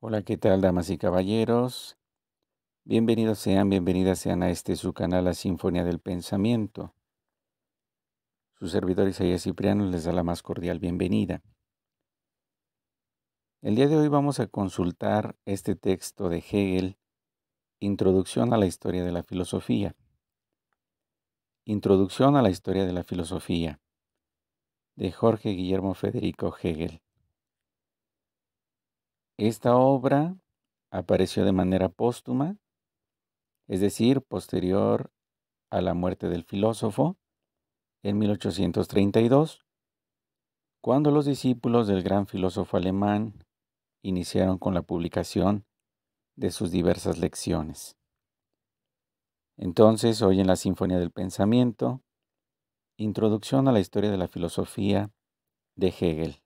Hola, ¿qué tal, damas y caballeros? Bienvenidos sean, bienvenidas sean a este su canal, La Sinfonía del Pensamiento. Su servidor Isaías Cipriano les da la más cordial bienvenida. El día de hoy vamos a consultar este texto de Hegel, Introducción a la Historia de la Filosofía. Introducción a la Historia de la Filosofía, de Jorge Guillermo Federico Hegel. Esta obra apareció de manera póstuma, es decir, posterior a la muerte del filósofo, en 1832, cuando los discípulos del gran filósofo alemán iniciaron con la publicación de sus diversas lecciones. Entonces, hoy en la Sinfonía del Pensamiento, Introducción a la Historia de la Filosofía de Hegel.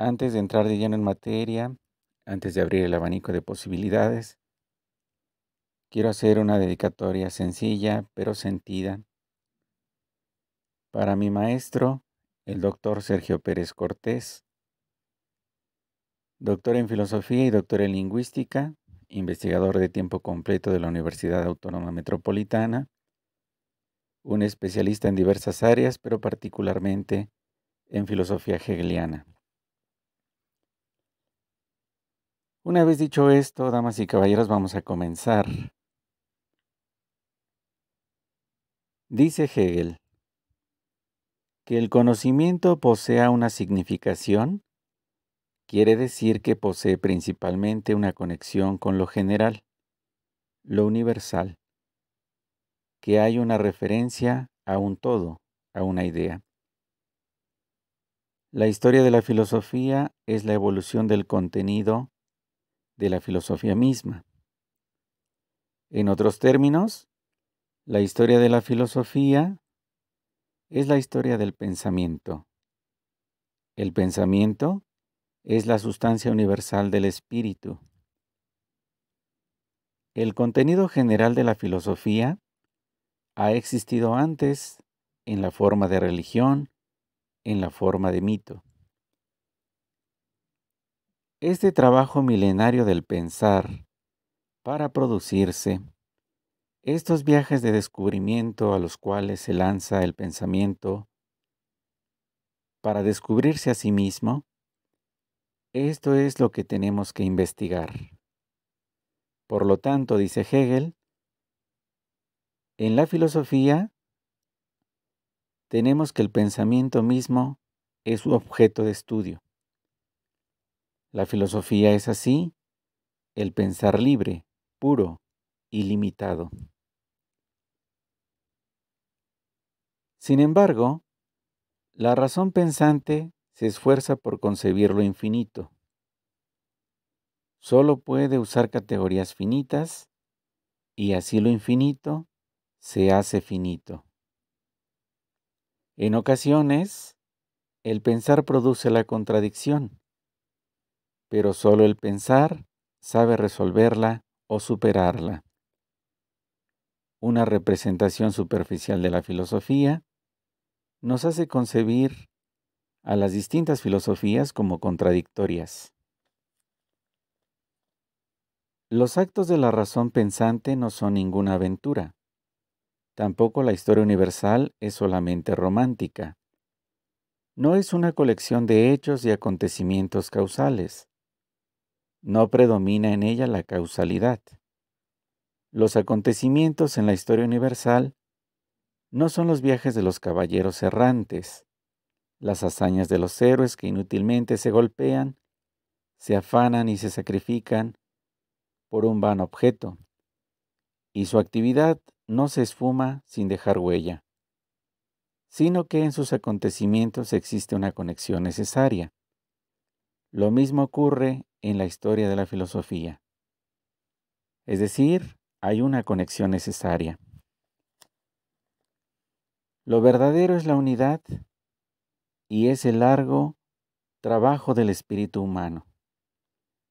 Antes de entrar de lleno en materia, antes de abrir el abanico de posibilidades, quiero hacer una dedicatoria sencilla pero sentida para mi maestro, el doctor Sergio Pérez Cortés, doctor en filosofía y doctor en lingüística, investigador de tiempo completo de la Universidad Autónoma Metropolitana, un especialista en diversas áreas, pero particularmente en filosofía hegeliana. Una vez dicho esto, damas y caballeros, vamos a comenzar. Dice Hegel que el conocimiento posea una significación quiere decir que posee principalmente una conexión con lo general, lo universal, que hay una referencia a un todo, a una idea. La historia de la filosofía es la evolución del contenido de la filosofía misma. En otros términos, la historia de la filosofía es la historia del pensamiento. El pensamiento es la sustancia universal del espíritu. El contenido general de la filosofía ha existido antes en la forma de religión, en la forma de mito. Este trabajo milenario del pensar para producirse, estos viajes de descubrimiento a los cuales se lanza el pensamiento para descubrirse a sí mismo, esto es lo que tenemos que investigar. Por lo tanto, dice Hegel, en la filosofía tenemos que el pensamiento mismo es su objeto de estudio. La filosofía es así, el pensar libre, puro, ilimitado. Sin embargo, la razón pensante se esfuerza por concebir lo infinito. Solo puede usar categorías finitas y así lo infinito se hace finito. En ocasiones, el pensar produce la contradicción pero solo el pensar sabe resolverla o superarla. Una representación superficial de la filosofía nos hace concebir a las distintas filosofías como contradictorias. Los actos de la razón pensante no son ninguna aventura. Tampoco la historia universal es solamente romántica. No es una colección de hechos y acontecimientos causales no predomina en ella la causalidad. Los acontecimientos en la historia universal no son los viajes de los caballeros errantes, las hazañas de los héroes que inútilmente se golpean, se afanan y se sacrifican por un vano objeto, y su actividad no se esfuma sin dejar huella, sino que en sus acontecimientos existe una conexión necesaria. Lo mismo ocurre en la historia de la filosofía. Es decir, hay una conexión necesaria. Lo verdadero es la unidad y es el largo trabajo del espíritu humano.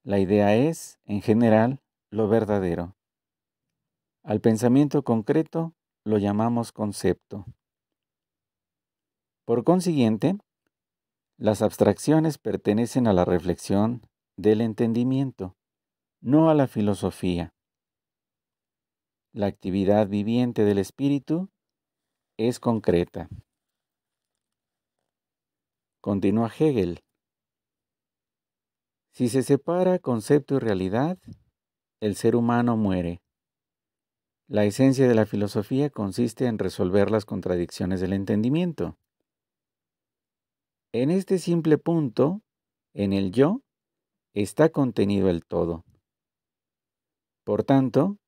La idea es, en general, lo verdadero. Al pensamiento concreto lo llamamos concepto. Por consiguiente, las abstracciones pertenecen a la reflexión del entendimiento, no a la filosofía. La actividad viviente del espíritu es concreta. Continúa Hegel. Si se separa concepto y realidad, el ser humano muere. La esencia de la filosofía consiste en resolver las contradicciones del entendimiento. En este simple punto, en el yo, está contenido el todo. Por tanto,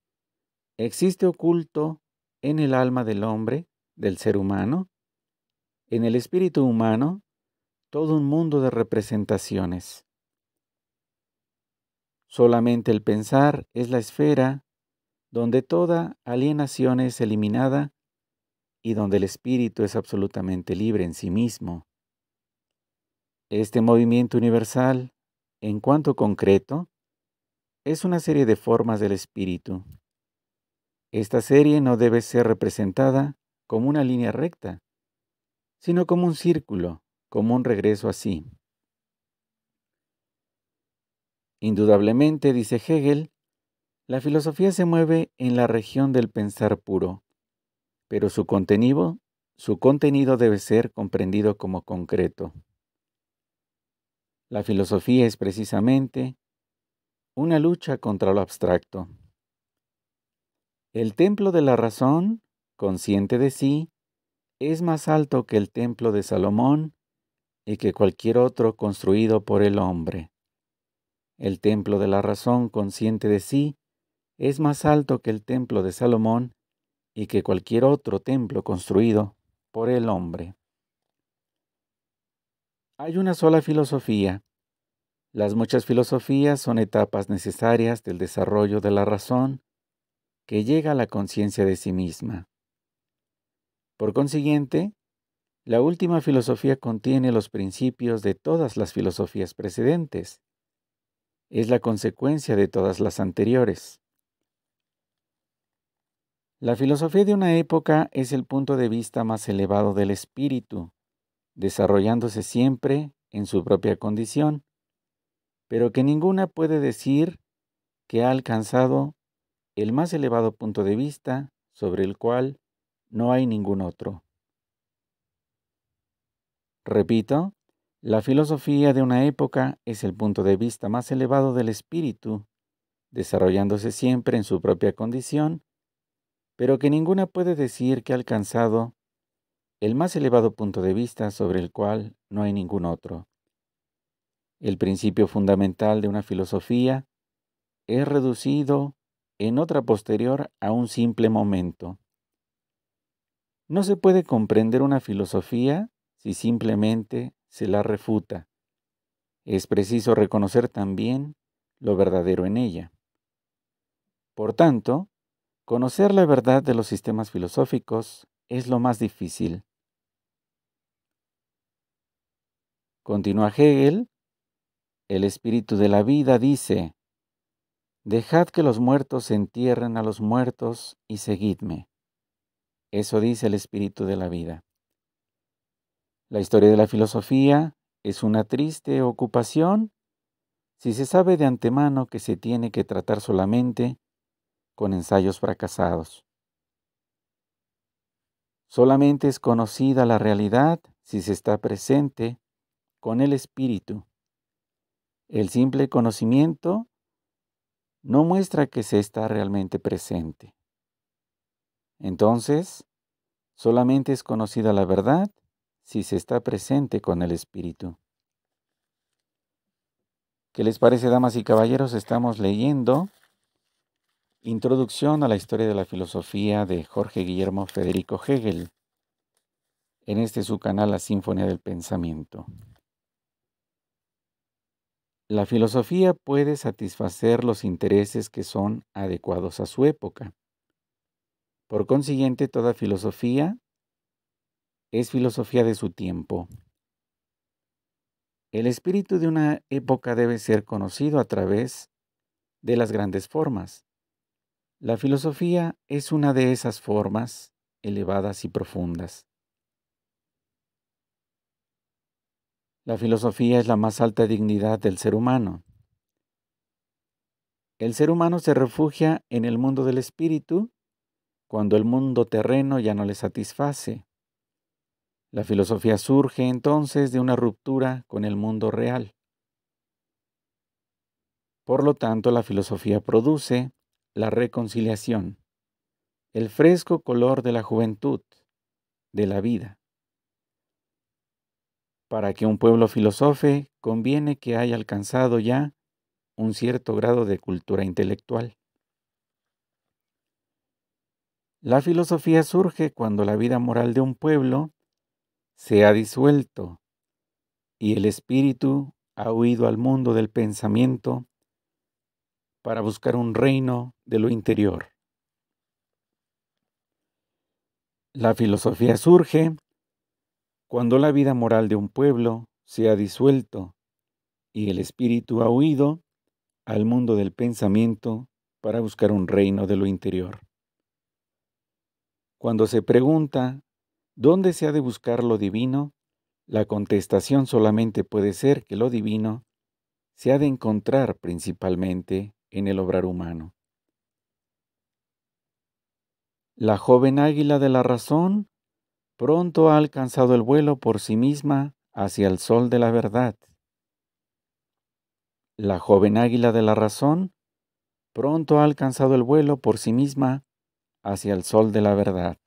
existe oculto en el alma del hombre, del ser humano, en el espíritu humano, todo un mundo de representaciones. Solamente el pensar es la esfera donde toda alienación es eliminada y donde el espíritu es absolutamente libre en sí mismo. Este movimiento universal en cuanto concreto, es una serie de formas del espíritu. Esta serie no debe ser representada como una línea recta, sino como un círculo, como un regreso así. Indudablemente, dice Hegel, la filosofía se mueve en la región del pensar puro, pero su contenido, su contenido debe ser comprendido como concreto. La filosofía es precisamente una lucha contra lo abstracto. El templo de la razón, consciente de sí, es más alto que el templo de Salomón y que cualquier otro construido por el hombre. El templo de la razón consciente de sí es más alto que el templo de Salomón y que cualquier otro templo construido por el hombre. Hay una sola filosofía. Las muchas filosofías son etapas necesarias del desarrollo de la razón que llega a la conciencia de sí misma. Por consiguiente, la última filosofía contiene los principios de todas las filosofías precedentes. Es la consecuencia de todas las anteriores. La filosofía de una época es el punto de vista más elevado del espíritu, desarrollándose siempre en su propia condición, pero que ninguna puede decir que ha alcanzado el más elevado punto de vista sobre el cual no hay ningún otro. Repito, la filosofía de una época es el punto de vista más elevado del espíritu, desarrollándose siempre en su propia condición, pero que ninguna puede decir que ha alcanzado el más elevado punto de vista sobre el cual no hay ningún otro. El principio fundamental de una filosofía es reducido en otra posterior a un simple momento. No se puede comprender una filosofía si simplemente se la refuta. Es preciso reconocer también lo verdadero en ella. Por tanto, conocer la verdad de los sistemas filosóficos es lo más difícil Continúa Hegel, el espíritu de la vida dice, Dejad que los muertos entierren a los muertos y seguidme. Eso dice el espíritu de la vida. La historia de la filosofía es una triste ocupación si se sabe de antemano que se tiene que tratar solamente con ensayos fracasados. Solamente es conocida la realidad si se está presente con el espíritu. El simple conocimiento no muestra que se está realmente presente. Entonces, solamente es conocida la verdad si se está presente con el espíritu. ¿Qué les parece, damas y caballeros? Estamos leyendo Introducción a la Historia de la Filosofía de Jorge Guillermo Federico Hegel en este su canal La Sinfonía del Pensamiento. La filosofía puede satisfacer los intereses que son adecuados a su época. Por consiguiente, toda filosofía es filosofía de su tiempo. El espíritu de una época debe ser conocido a través de las grandes formas. La filosofía es una de esas formas elevadas y profundas. La filosofía es la más alta dignidad del ser humano. El ser humano se refugia en el mundo del espíritu cuando el mundo terreno ya no le satisface. La filosofía surge entonces de una ruptura con el mundo real. Por lo tanto, la filosofía produce la reconciliación, el fresco color de la juventud, de la vida. Para que un pueblo filosofe, conviene que haya alcanzado ya un cierto grado de cultura intelectual. La filosofía surge cuando la vida moral de un pueblo se ha disuelto y el espíritu ha huido al mundo del pensamiento para buscar un reino de lo interior. La filosofía surge cuando la vida moral de un pueblo se ha disuelto y el espíritu ha huido al mundo del pensamiento para buscar un reino de lo interior. Cuando se pregunta dónde se ha de buscar lo divino, la contestación solamente puede ser que lo divino se ha de encontrar principalmente en el obrar humano. La joven águila de la razón pronto ha alcanzado el vuelo por sí misma hacia el sol de la verdad. La joven águila de la razón pronto ha alcanzado el vuelo por sí misma hacia el sol de la verdad.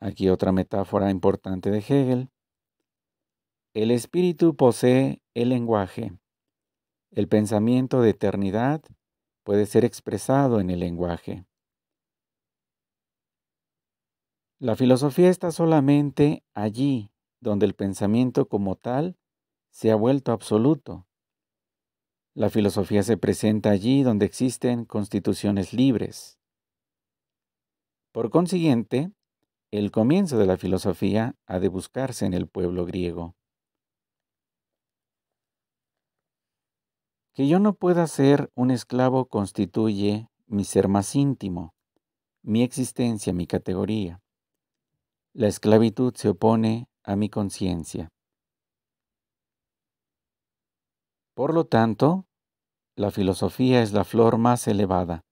Aquí otra metáfora importante de Hegel. El espíritu posee el lenguaje. El pensamiento de eternidad puede ser expresado en el lenguaje. La filosofía está solamente allí donde el pensamiento como tal se ha vuelto absoluto. La filosofía se presenta allí donde existen constituciones libres. Por consiguiente, el comienzo de la filosofía ha de buscarse en el pueblo griego. Que yo no pueda ser un esclavo constituye mi ser más íntimo, mi existencia, mi categoría. La esclavitud se opone a mi conciencia. Por lo tanto, la filosofía es la flor más elevada.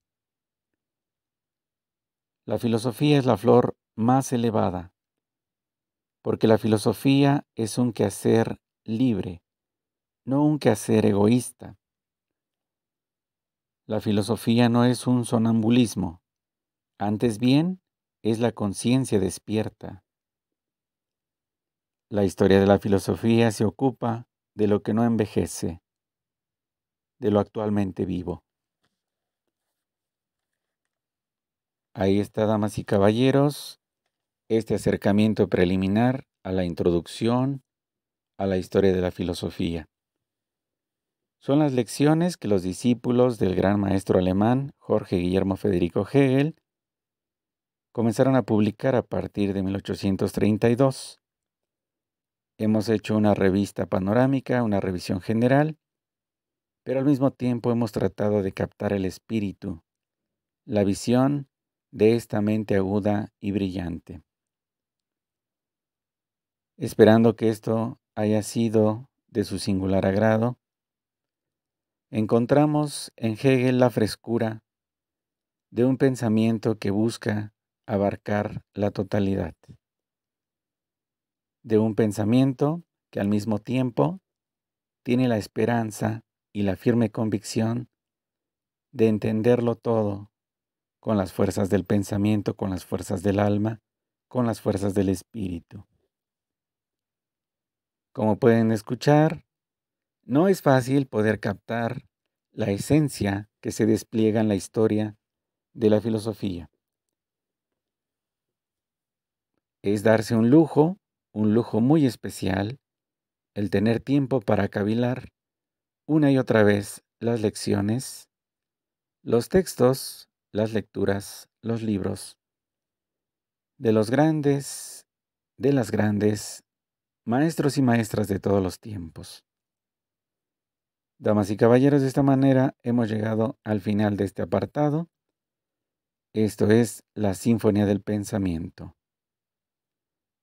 La filosofía es la flor más elevada, porque la filosofía es un quehacer libre, no un quehacer egoísta. La filosofía no es un sonambulismo, antes bien es la conciencia despierta. La historia de la filosofía se ocupa de lo que no envejece, de lo actualmente vivo. Ahí está, damas y caballeros, este acercamiento preliminar a la introducción a la historia de la filosofía. Son las lecciones que los discípulos del gran maestro alemán Jorge Guillermo Federico Hegel comenzaron a publicar a partir de 1832. Hemos hecho una revista panorámica, una revisión general, pero al mismo tiempo hemos tratado de captar el espíritu, la visión de esta mente aguda y brillante. Esperando que esto haya sido de su singular agrado, encontramos en Hegel la frescura de un pensamiento que busca abarcar la totalidad de un pensamiento que al mismo tiempo tiene la esperanza y la firme convicción de entenderlo todo con las fuerzas del pensamiento, con las fuerzas del alma, con las fuerzas del espíritu. Como pueden escuchar, no es fácil poder captar la esencia que se despliega en la historia de la filosofía. es darse un lujo, un lujo muy especial, el tener tiempo para cavilar una y otra vez las lecciones, los textos, las lecturas, los libros de los grandes, de las grandes, maestros y maestras de todos los tiempos. Damas y caballeros, de esta manera hemos llegado al final de este apartado. Esto es la Sinfonía del Pensamiento.